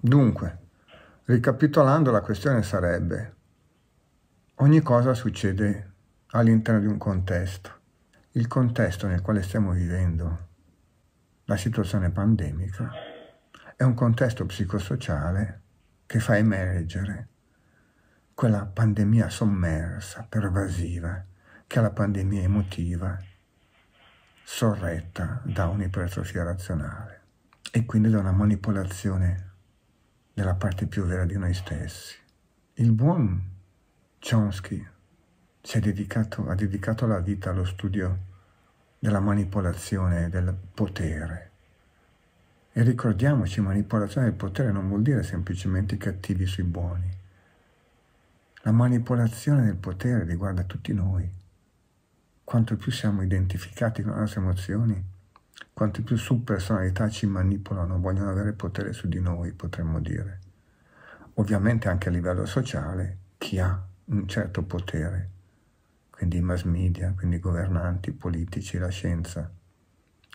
Dunque, ricapitolando la questione sarebbe, ogni cosa succede all'interno di un contesto, il contesto nel quale stiamo vivendo, la situazione pandemica, è un contesto psicosociale che fa emergere quella pandemia sommersa, pervasiva, che è la pandemia emotiva, sorretta da un'ipertrofia razionale e quindi da una manipolazione nella parte più vera di noi stessi. Il buon Chomsky dedicato, ha dedicato la vita allo studio della manipolazione del potere. E ricordiamoci, manipolazione del potere non vuol dire semplicemente cattivi sui buoni. La manipolazione del potere riguarda tutti noi. Quanto più siamo identificati con le nostre emozioni, quante più subpersonalità ci manipolano, vogliono avere potere su di noi, potremmo dire. Ovviamente anche a livello sociale, chi ha un certo potere, quindi i mass media, quindi i governanti, i politici, la scienza,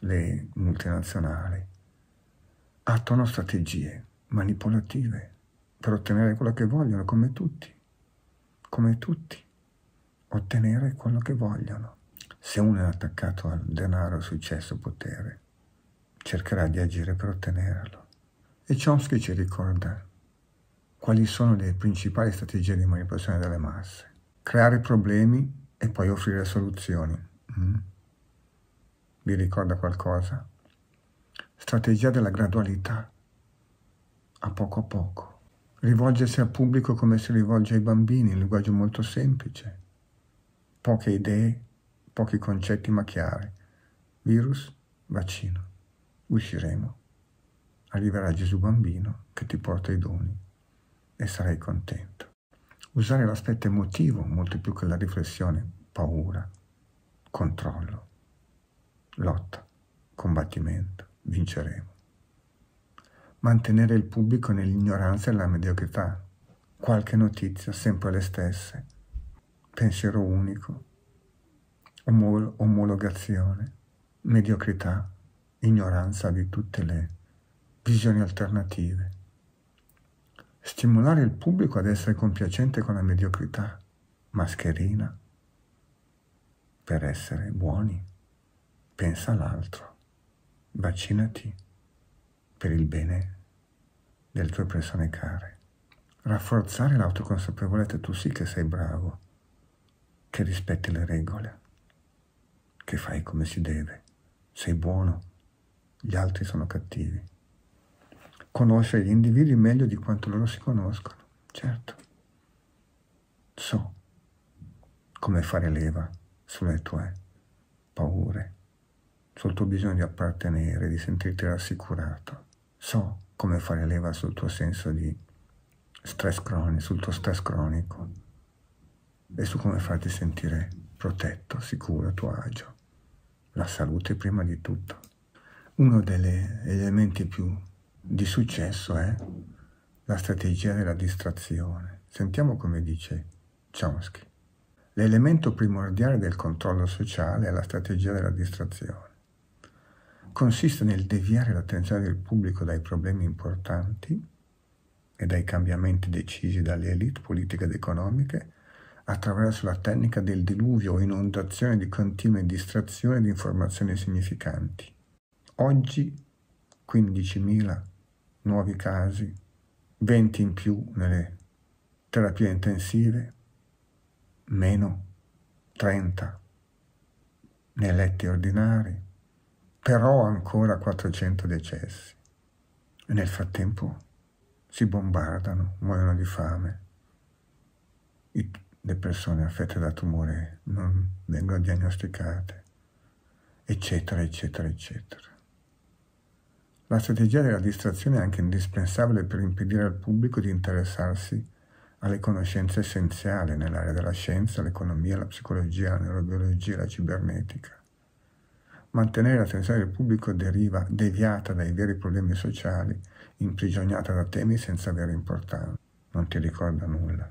le multinazionali, attuano strategie manipolative per ottenere quello che vogliono, come tutti, come tutti, ottenere quello che vogliono. Se uno è attaccato al denaro, successo, potere, cercherà di agire per ottenerlo. E Chomsky ci ricorda quali sono le principali strategie di manipolazione delle masse. Creare problemi e poi offrire soluzioni. Mm? Vi ricorda qualcosa? Strategia della gradualità, a poco a poco. Rivolgersi al pubblico come si rivolge ai bambini, un linguaggio molto semplice, poche idee, pochi concetti ma chiari. Virus, vaccino. Usciremo. Arriverà Gesù bambino che ti porta i doni e sarai contento. Usare l'aspetto emotivo molto più che la riflessione, paura, controllo, lotta, combattimento, vinceremo. Mantenere il pubblico nell'ignoranza e la mediocrità, qualche notizia, sempre le stesse, pensiero unico, omologazione, mediocrità, ignoranza di tutte le visioni alternative. Stimolare il pubblico ad essere compiacente con la mediocrità, mascherina, per essere buoni. Pensa all'altro, vaccinati per il bene delle tue persone care. Rafforzare l'autoconsapevolezza, tu sì che sei bravo, che rispetti le regole che fai come si deve, sei buono, gli altri sono cattivi. Conoscere gli individui meglio di quanto loro si conoscono, certo. So come fare leva sulle tue paure, sul tuo bisogno di appartenere, di sentirti rassicurato. So come fare leva sul tuo senso di stress cronico, sul tuo stress cronico e su come farti sentire protetto, sicuro, a tuo agio la salute prima di tutto. Uno degli elementi più di successo è la strategia della distrazione. Sentiamo come dice Chomsky. L'elemento primordiale del controllo sociale è la strategia della distrazione. Consiste nel deviare l'attenzione del pubblico dai problemi importanti e dai cambiamenti decisi dalle elite politiche ed economiche attraverso la tecnica del diluvio o inondazione di continue distrazioni di informazioni significanti. Oggi 15.000 nuovi casi, 20 in più nelle terapie intensive, meno 30 nei letti ordinari, però ancora 400 decessi. E nel frattempo si bombardano, muoiono di fame le persone affette da tumore non vengono diagnosticate, eccetera, eccetera, eccetera. La strategia della distrazione è anche indispensabile per impedire al pubblico di interessarsi alle conoscenze essenziali nell'area della scienza, l'economia, la psicologia, la neurobiologia, la cibernetica. Mantenere l'attenzione del pubblico deriva deviata dai veri problemi sociali, imprigionata da temi senza vera importanza. Non ti ricorda nulla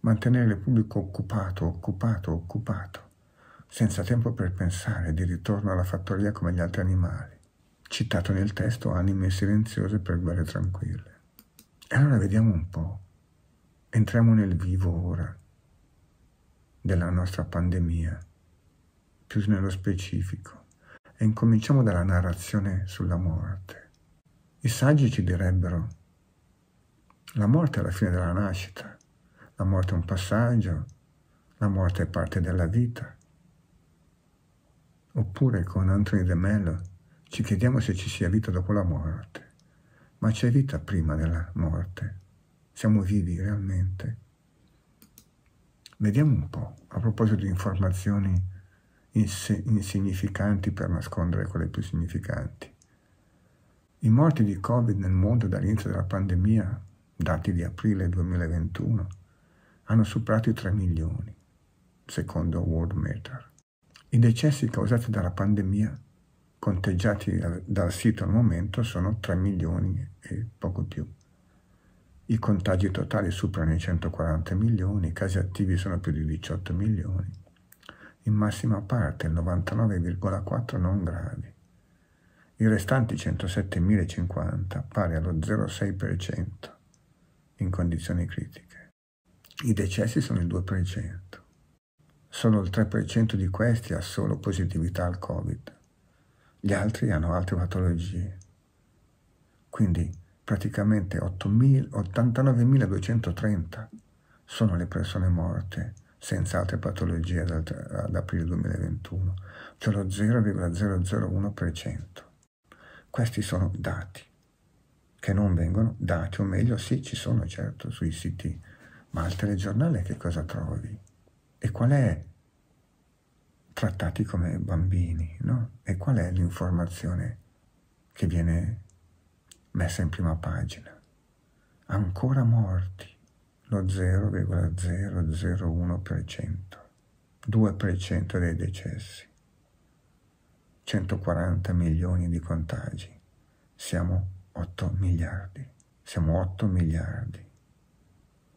mantenere il pubblico occupato, occupato, occupato, senza tempo per pensare di ritorno alla fattoria come gli altri animali, citato nel testo anime silenziose per guerre tranquille. E allora vediamo un po', entriamo nel vivo ora della nostra pandemia, più nello specifico, e incominciamo dalla narrazione sulla morte. I saggi ci direbbero, la morte è la fine della nascita, la morte è un passaggio, la morte è parte della vita. Oppure con Anthony De Mello ci chiediamo se ci sia vita dopo la morte, ma c'è vita prima della morte. Siamo vivi realmente. Vediamo un po', a proposito di informazioni inse- insignificanti per nascondere quelle più significanti. I morti di Covid nel mondo dall'inizio della pandemia, dati di aprile 2021, hanno superato i 3 milioni, secondo World Meter. I decessi causati dalla pandemia, conteggiati dal sito al momento, sono 3 milioni e poco più. I contagi totali superano i 140 milioni, i casi attivi sono più di 18 milioni. In massima parte il 99,4 non gravi. I restanti 107.050, pari allo 0,6%, in condizioni critiche. I decessi sono il 2%. Solo il 3% di questi ha solo positività al Covid. Gli altri hanno altre patologie. Quindi praticamente 89.230 sono le persone morte senza altre patologie ad, aprile 2021, cioè lo 0,001%. Questi sono dati che non vengono dati, o meglio sì ci sono certo sui siti ma al telegiornale che cosa trovi? E qual è trattati come bambini, no? E qual è l'informazione che viene messa in prima pagina? Ancora morti, lo 0,001%, 2% dei decessi, 140 milioni di contagi, siamo 8 miliardi, siamo 8 miliardi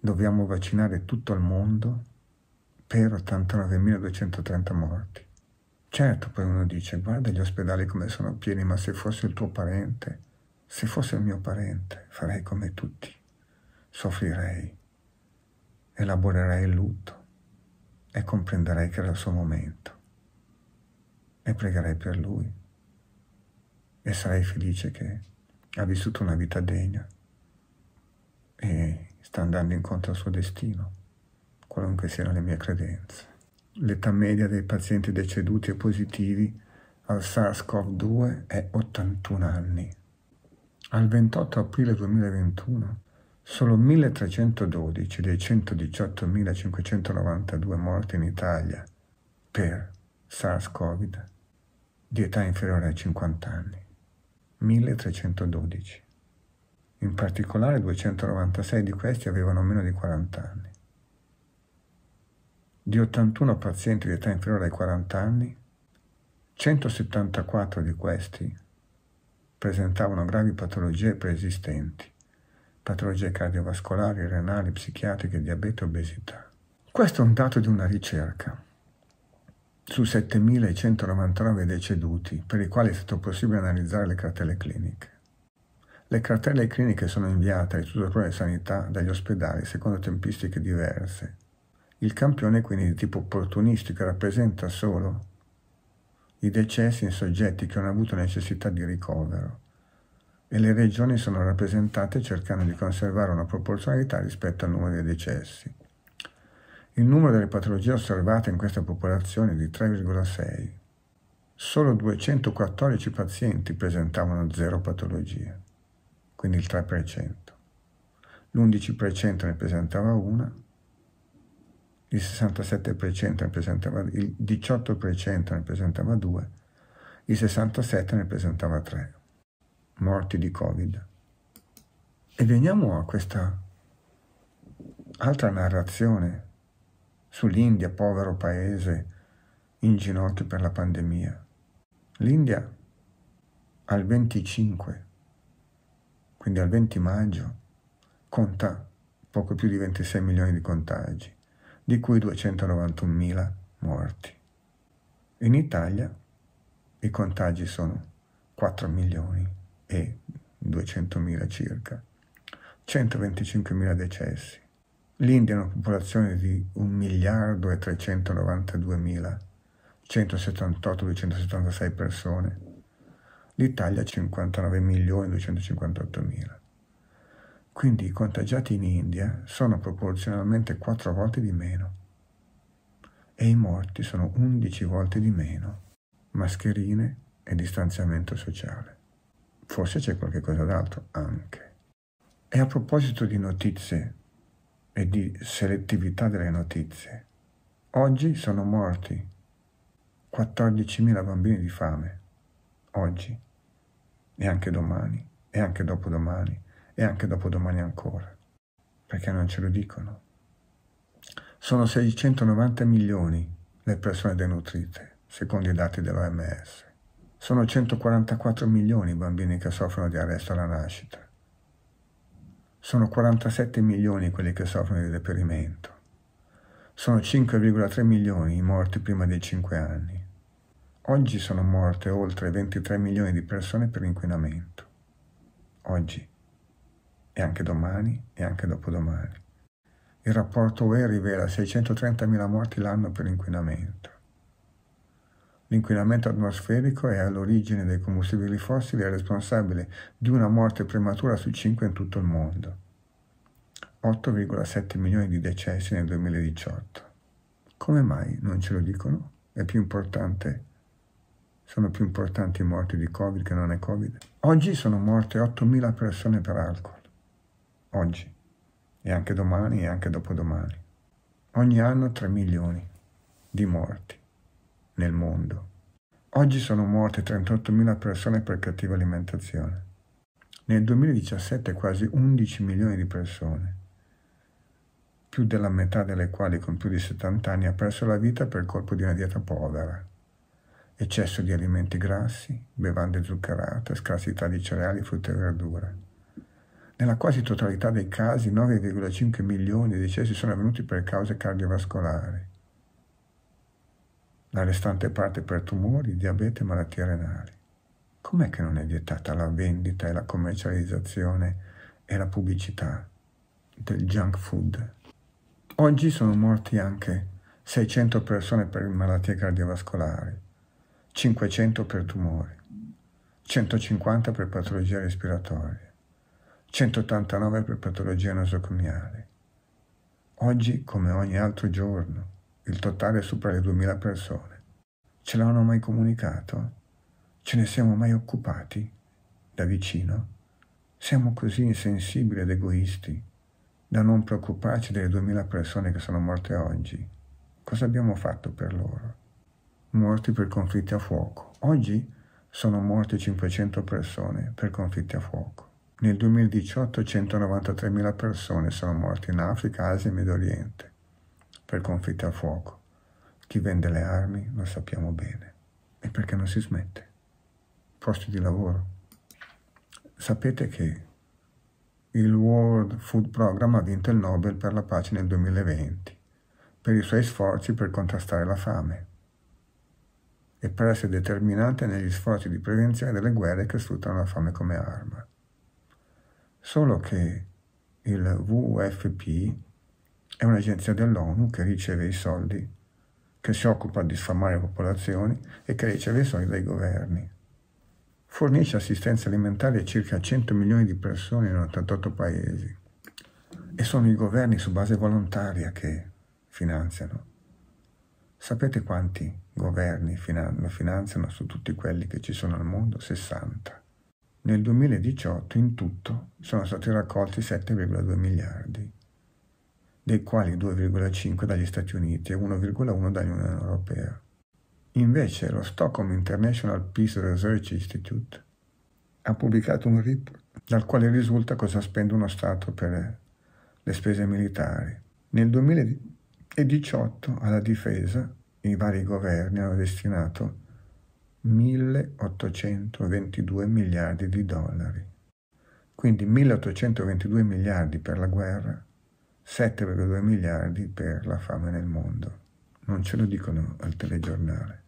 dobbiamo vaccinare tutto il mondo per 89.230 morti. Certo, poi uno dice, guarda gli ospedali come sono pieni, ma se fosse il tuo parente, se fosse il mio parente, farei come tutti, soffrirei, elaborerei il lutto e comprenderei che era il suo momento e pregherei per lui e sarei felice che ha vissuto una vita degna e sta andando incontro al suo destino, qualunque siano le mie credenze. L'età media dei pazienti deceduti e positivi al SARS-CoV-2 è 81 anni. Al 28 aprile 2021 solo 1312 dei 118.592 morti in Italia per SARS-CoV di età inferiore ai 50 anni. 1312. In particolare 296 di questi avevano meno di 40 anni. Di 81 pazienti di età inferiore ai 40 anni, 174 di questi presentavano gravi patologie preesistenti, patologie cardiovascolari, renali, psichiatriche, diabete e obesità. Questo è un dato di una ricerca. Su 7.199 deceduti, per i quali è stato possibile analizzare le cartelle cliniche. Le cartelle cliniche sono inviate alle strutture di sanità dagli ospedali secondo tempistiche diverse. Il campione quindi di tipo opportunistico rappresenta solo i decessi in soggetti che hanno avuto necessità di ricovero e le regioni sono rappresentate cercando di conservare una proporzionalità rispetto al numero dei decessi. Il numero delle patologie osservate in questa popolazione è di 3,6. Solo 214 pazienti presentavano zero patologie quindi il 3%. L'11% ne presentava una, il 67% ne presentava, il 18% ne presentava due, il 67% ne presentava tre, morti di Covid. E veniamo a questa altra narrazione sull'India, povero paese, in ginocchio per la pandemia. L'India al 25 quindi al 20 maggio conta poco più di 26 milioni di contagi, di cui 291 mila morti. In Italia i contagi sono 4 milioni e 200 mila circa, 125 mila decessi. L'India ha una popolazione di 1 miliardo e 392 mila, 178-276 persone, l'Italia 59.258.000. Quindi i contagiati in India sono proporzionalmente 4 volte di meno e i morti sono 11 volte di meno. Mascherine e distanziamento sociale. Forse c'è qualche cosa d'altro anche. E a proposito di notizie e di selettività delle notizie, oggi sono morti 14.000 bambini di fame. Oggi e anche domani, e anche dopodomani, e anche dopodomani ancora, perché non ce lo dicono. Sono 690 milioni le persone denutrite, secondo i dati dell'OMS. Sono 144 milioni i bambini che soffrono di arresto alla nascita. Sono 47 milioni quelli che soffrono di deperimento. Sono 5,3 milioni i morti prima dei 5 anni. Oggi sono morte oltre 23 milioni di persone per inquinamento. Oggi. E anche domani e anche dopodomani. Il rapporto UE rivela 630.000 morti l'anno per inquinamento. L'inquinamento atmosferico è all'origine dei combustibili fossili e responsabile di una morte prematura su 5 in tutto il mondo. 8,7 milioni di decessi nel 2018. Come mai non ce lo dicono? È più importante sono più importanti i morti di Covid che non è Covid. Oggi sono morte 8.000 persone per alcol. Oggi. E anche domani e anche dopodomani. Ogni anno 3 milioni di morti nel mondo. Oggi sono morte 38.000 persone per cattiva alimentazione. Nel 2017 quasi 11 milioni di persone, più della metà delle quali con più di 70 anni ha perso la vita per colpo di una dieta povera eccesso di alimenti grassi, bevande zuccherate, scarsità di cereali, frutta e verdura. Nella quasi totalità dei casi 9,5 milioni di decessi sono avvenuti per cause cardiovascolari, la restante parte per tumori, diabete e malattie renali. Com'è che non è vietata la vendita e la commercializzazione e la pubblicità del junk food? Oggi sono morti anche 600 persone per malattie cardiovascolari, 500 per tumori, 150 per patologie respiratorie, 189 per patologie nosocomiali. Oggi, come ogni altro giorno, il totale è sopra le 2000 persone. Ce l'hanno mai comunicato? Ce ne siamo mai occupati? Da vicino? Siamo così insensibili ed egoisti da non preoccuparci delle 2000 persone che sono morte oggi. Cosa abbiamo fatto per loro? morti per conflitti a fuoco. Oggi sono morte 500 persone per conflitti a fuoco. Nel 2018 193.000 persone sono morte in Africa, Asia e Medio Oriente per conflitti a fuoco. Chi vende le armi lo sappiamo bene. E perché non si smette? Posti di lavoro. Sapete che il World Food Program ha vinto il Nobel per la pace nel 2020 per i suoi sforzi per contrastare la fame e per essere determinante negli sforzi di prevenzione delle guerre che sfruttano la fame come arma. Solo che il WFP è un'agenzia dell'ONU che riceve i soldi, che si occupa di sfamare popolazioni e che riceve i soldi dai governi. Fornisce assistenza alimentare a circa 100 milioni di persone in 88 paesi e sono i governi su base volontaria che finanziano. Sapete quanti governi finanziano su tutti quelli che ci sono al mondo 60. Nel 2018 in tutto sono stati raccolti 7,2 miliardi, dei quali 2,5 dagli Stati Uniti e 1,1 dall'Unione Europea. Invece lo Stockholm International Peace Research Institute ha pubblicato un RIP dal quale risulta cosa spende uno Stato per le spese militari. Nel 2018 alla difesa i vari governi hanno destinato 1822 miliardi di dollari. Quindi 1822 miliardi per la guerra, 7,2 miliardi per la fame nel mondo. Non ce lo dicono al telegiornale.